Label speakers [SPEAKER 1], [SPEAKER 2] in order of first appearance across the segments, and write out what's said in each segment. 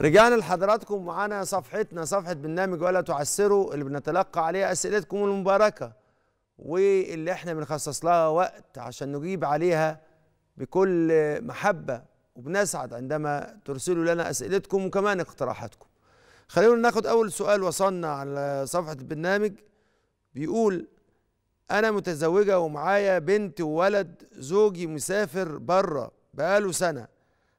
[SPEAKER 1] رجعنا لحضراتكم معانا صفحتنا صفحة برنامج ولا تعسروا اللي بنتلقى عليها أسئلتكم المباركة واللي احنا بنخصص لها وقت عشان نجيب عليها بكل محبة وبنسعد عندما ترسلوا لنا أسئلتكم وكمان اقتراحاتكم خلينا ناخد أول سؤال وصلنا على صفحة البرنامج بيقول أنا متزوجة ومعايا بنت وولد زوجي مسافر بره بقاله سنة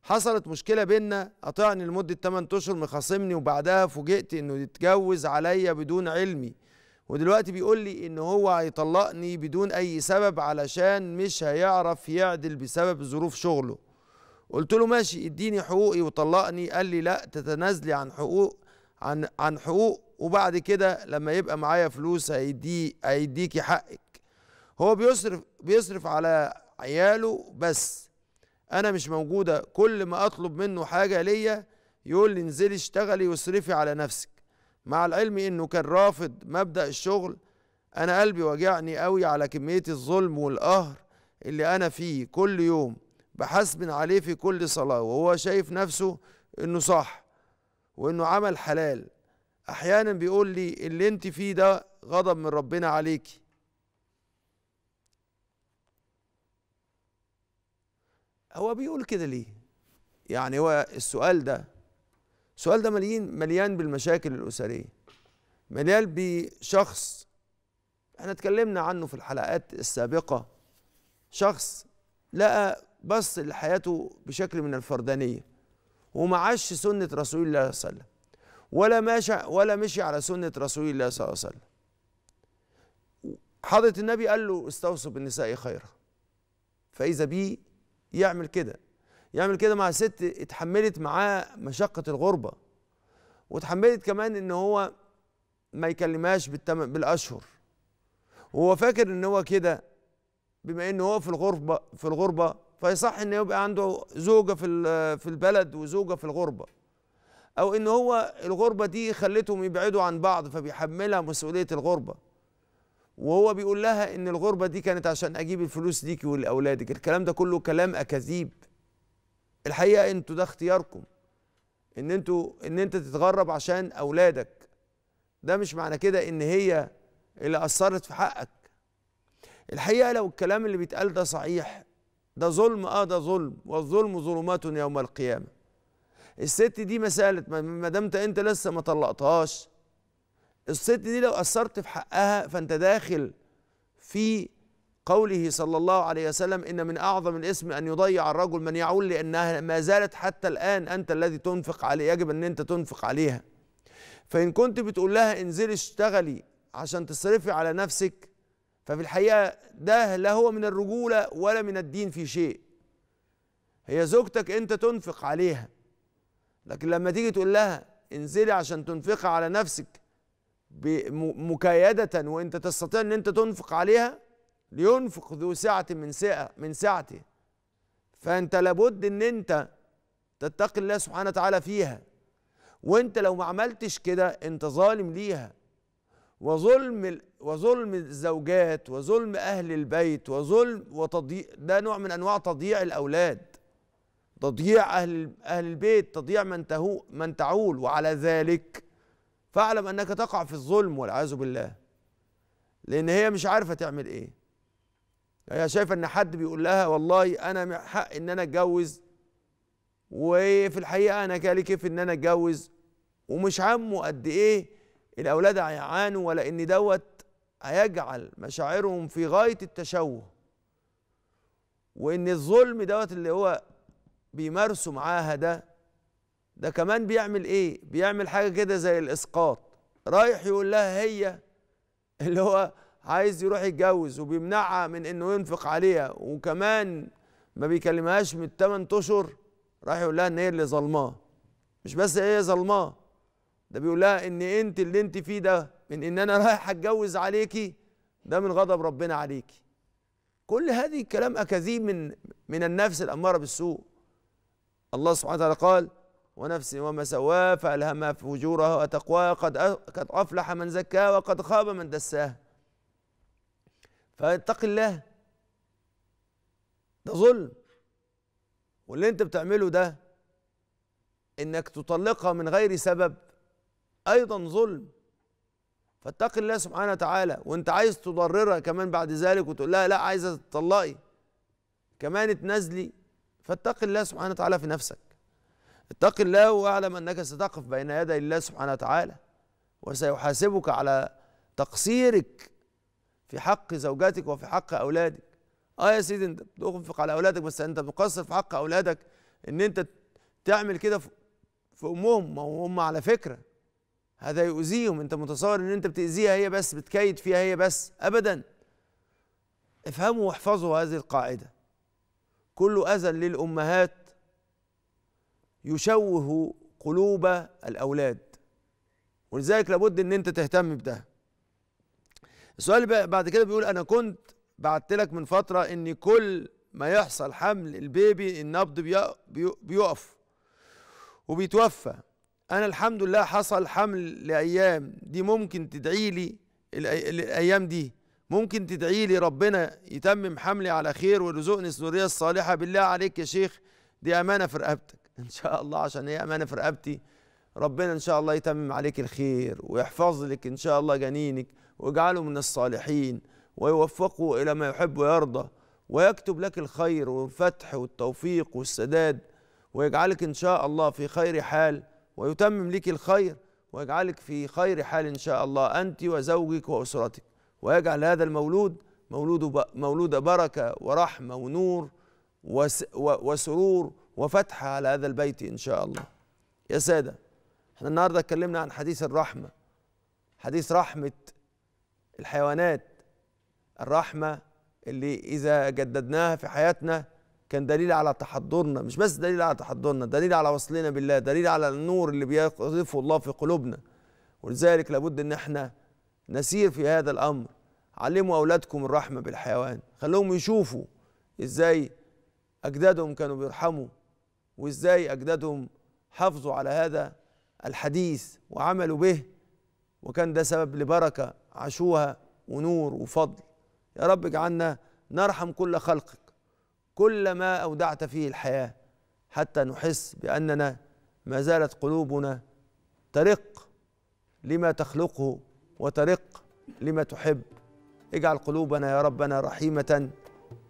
[SPEAKER 1] حصلت مشكله بينا قطعني لمده 8 اشهر مخاصمني وبعدها فوجئت انه يتجوز عليا بدون علمي ودلوقتي بيقول لي ان هو هيطلقني بدون اي سبب علشان مش هيعرف يعدل بسبب ظروف شغله قلت له ماشي اديني حقوقي وطلقني قال لي لا تتنازلي عن حقوق عن عن حقوق وبعد كده لما يبقى معايا فلوس هيدي هيديكي حقك هو بيصرف بيصرف على عياله بس انا مش موجوده كل ما اطلب منه حاجه ليا يقول لي انزلي اشتغلي واصرفي على نفسك مع العلم انه كان رافض مبدا الشغل انا قلبي وجعني قوي على كميه الظلم والقهر اللي انا فيه كل يوم بحسب عليه في كل صلاه وهو شايف نفسه انه صح وانه عمل حلال احيانا بيقول لي اللي انت فيه ده غضب من ربنا عليكي هو بيقول كده ليه يعني هو السؤال ده السؤال ده مليان مليان بالمشاكل الأسرية مليان بشخص احنا اتكلمنا عنه في الحلقات السابقة شخص لقى بص لحياته بشكل من الفردانية وما عاش سنة رسول الله صلى الله عليه وسلم ولا ماشى ولا مشي على سنة رسول الله صلى الله عليه وسلم حضرة النبي قال له استوصوا بالنساء خيرا فإذا بي يعمل كده يعمل كده مع ست اتحملت معاه مشقة الغربة واتحملت كمان ان هو ما يكلمهاش بالاشهر وهو فاكر ان هو كده بما ان هو في الغربة في الغربة فيصح ان يبقى عنده زوجة في في البلد وزوجة في الغربة او ان هو الغربة دي خلتهم يبعدوا عن بعض فبيحملها مسؤولية الغربة وهو بيقول لها ان الغربه دي كانت عشان اجيب الفلوس ليكي ولاولادك الكلام ده كله كلام اكاذيب الحقيقه انتوا ده اختياركم ان انتوا ان انت تتغرب عشان اولادك ده مش معنى كده ان هي اللي اثرت في حقك الحقيقه لو الكلام اللي بيتقال ده صحيح ده ظلم اه ده ظلم والظلم ظلمات يوم القيامه الست دي ما سالت ما دام انت لسه ما طلقتهاش الست دي لو قصرت في حقها فانت داخل في قوله صلى الله عليه وسلم ان من اعظم الاسم ان يضيع الرجل من يعول لانها ما زالت حتى الان انت الذي تنفق عليه يجب ان انت تنفق عليها فان كنت بتقول لها انزلي اشتغلي عشان تصرفي على نفسك ففي الحقيقه ده لا هو من الرجوله ولا من الدين في شيء هي زوجتك انت تنفق عليها لكن لما تيجي تقول لها انزلي عشان تنفقي على نفسك مكايدة وانت تستطيع ان انت تنفق عليها لينفق ذو سعة من سعة من سعته فانت لابد ان انت تتقي الله سبحانه وتعالى فيها وانت لو ما عملتش كده انت ظالم ليها وظلم وظلم الزوجات وظلم اهل البيت وظلم وتضييع ده نوع من انواع تضييع الاولاد تضييع اهل اهل البيت تضييع من تهو من تعول وعلى ذلك فاعلم انك تقع في الظلم والعياذ بالله لان هي مش عارفه تعمل ايه هي شايفه ان حد بيقول لها والله انا حق ان انا اتجوز وفي الحقيقه انا كالي كيف ان انا اتجوز ومش همه قد ايه الاولاد هيعانوا ولا ان دوت هيجعل مشاعرهم في غايه التشوه وان الظلم دوت اللي هو بيمارسه معاها ده ده كمان بيعمل ايه بيعمل حاجه كده زي الاسقاط رايح يقول لها هي اللي هو عايز يروح يتجوز وبيمنعها من انه ينفق عليها وكمان ما بيكلمهاش من 8 اشهر راح يقول لها ان هي اللي ظلماه مش بس هي ظلماه ده بيقول لها ان انت اللي انت فيه ده من ان انا رايح اتجوز عليكي ده من غضب ربنا عليكي كل هذه كلام اكاذيب من من النفس الاماره بالسوء الله سبحانه وتعالى قال ونفس وما سواها فألهمها فجورها وتقواها قد قد أفلح من زكاها وقد خاب من دساها فاتق الله ده ظلم واللي انت بتعمله ده انك تطلقها من غير سبب ايضا ظلم فاتق الله سبحانه وتعالى وانت عايز تضررها كمان بعد ذلك وتقول لها لا عايزه تطلقي كمان تنزلي فاتق الله سبحانه وتعالى في نفسك اتق الله واعلم انك ستقف بين يدي الله سبحانه وتعالى وسيحاسبك على تقصيرك في حق زوجتك وفي حق اولادك اه يا سيدي انت بتنفق على اولادك بس انت مقصر في حق اولادك ان انت تعمل كده في امهم ما هم على فكره هذا يؤذيهم انت متصور ان انت بتاذيها هي بس بتكيد فيها هي بس ابدا افهموا واحفظوا هذه القاعده كل اذى للامهات يشوه قلوب الاولاد ولذلك لابد ان انت تهتم بده السؤال بعد كده بيقول انا كنت بعت لك من فتره ان كل ما يحصل حمل البيبي النبض بيقف وبيتوفى انا الحمد لله حصل حمل لايام دي ممكن تدعي لي الايام دي ممكن تدعي لي ربنا يتمم حملي على خير ويرزقني الذريه الصالحه بالله عليك يا شيخ دي امانه في رقبتك ان شاء الله عشان هي امانه في رقبتي ربنا ان شاء الله يتمم عليك الخير ويحفظ لك ان شاء الله جنينك ويجعله من الصالحين ويوفقه الى ما يحب ويرضى ويكتب لك الخير والفتح والتوفيق والسداد ويجعلك ان شاء الله في خير حال ويتمم لك الخير ويجعلك في خير حال ان شاء الله انت وزوجك واسرتك ويجعل هذا المولود مولود مولود بركه ورحمه ونور وسرور وفتحة على هذا البيت إن شاء الله يا سادة احنا النهاردة اتكلمنا عن حديث الرحمة حديث رحمة الحيوانات الرحمة اللي إذا جددناها في حياتنا كان دليل على تحضرنا مش بس دليل على تحضرنا دليل على وصلنا بالله دليل على النور اللي بيقذفه الله في قلوبنا ولذلك لابد ان احنا نسير في هذا الامر علموا اولادكم الرحمه بالحيوان خلوهم يشوفوا ازاي اجدادهم كانوا بيرحموا وازاي اجدادهم حافظوا على هذا الحديث وعملوا به وكان ده سبب لبركه عاشوها ونور وفضل يا رب اجعلنا نرحم كل خلقك كل ما اودعت فيه الحياه حتى نحس باننا ما زالت قلوبنا ترق لما تخلقه وترق لما تحب اجعل قلوبنا يا ربنا رحيمه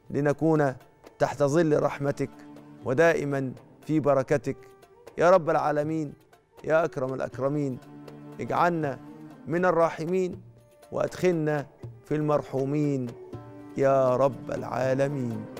[SPEAKER 1] لنكون تحت ظل رحمتك ودائما في بركتك يا رب العالمين يا اكرم الاكرمين اجعلنا من الراحمين وادخلنا في المرحومين يا رب العالمين